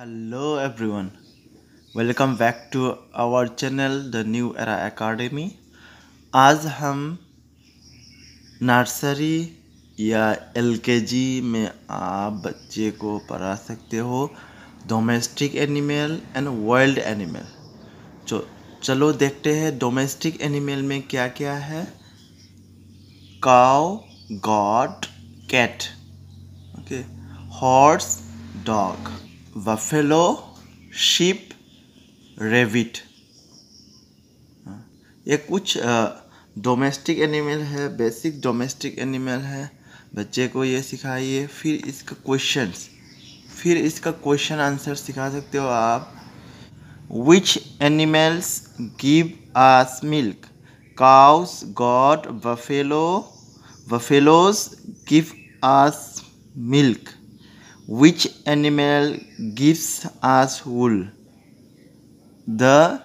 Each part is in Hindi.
Hello everyone welcome back to our channel the new era academy आज हम नर्सरी या एलकेजी में आप बच्चे को पढ़ा सकते हो domestic animal and wild animal जो चलो देखते हैं डोमेस्टिक एनिमल में क्या क्या है cow goat cat okay horse dog buffalo sheep rabbit ये कुछ डोमेस्टिक एनिमल है बेसिक डोमेस्टिक एनिमल है बच्चे को ये सिखाइए फिर इसका क्वेश्चन फिर इसका क्वेश्चन आंसर सिखा सकते हो आप which animals give us milk cows goat buffalo buffaloes give us milk Which animal gives us wool? The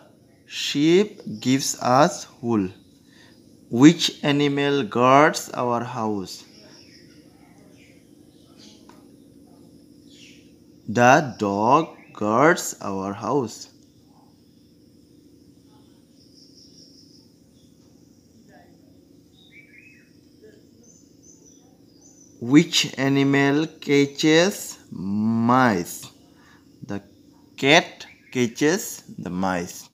sheep gives us wool. Which animal guards our house? The dog guards our house. Which animal catches mice? The cat catches the mice.